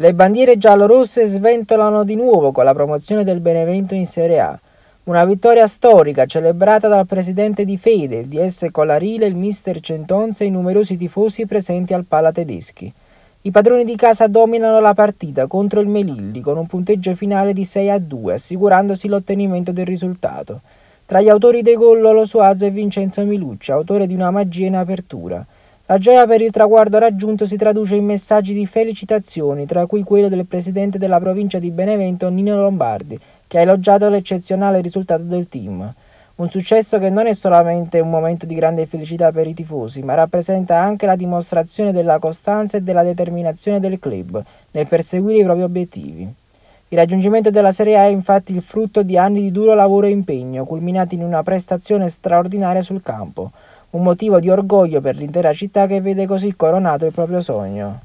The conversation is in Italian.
Le bandiere giallorosse sventolano di nuovo con la promozione del Benevento in Serie A. Una vittoria storica celebrata dal presidente di fede, il DS Colarile, il mister Centonze e i numerosi tifosi presenti al Pala Tedeschi. I padroni di casa dominano la partita contro il Melilli con un punteggio finale di 6 a 2, assicurandosi l'ottenimento del risultato. Tra gli autori dei gol Lo Suazo e Vincenzo Milucci, autore di una magia in apertura. La gioia per il traguardo raggiunto si traduce in messaggi di felicitazioni, tra cui quello del presidente della provincia di Benevento Nino Lombardi, che ha elogiato l'eccezionale risultato del team. Un successo che non è solamente un momento di grande felicità per i tifosi, ma rappresenta anche la dimostrazione della costanza e della determinazione del club nel perseguire i propri obiettivi. Il raggiungimento della Serie A è infatti il frutto di anni di duro lavoro e impegno, culminati in una prestazione straordinaria sul campo, un motivo di orgoglio per l'intera città che vede così coronato il proprio sogno.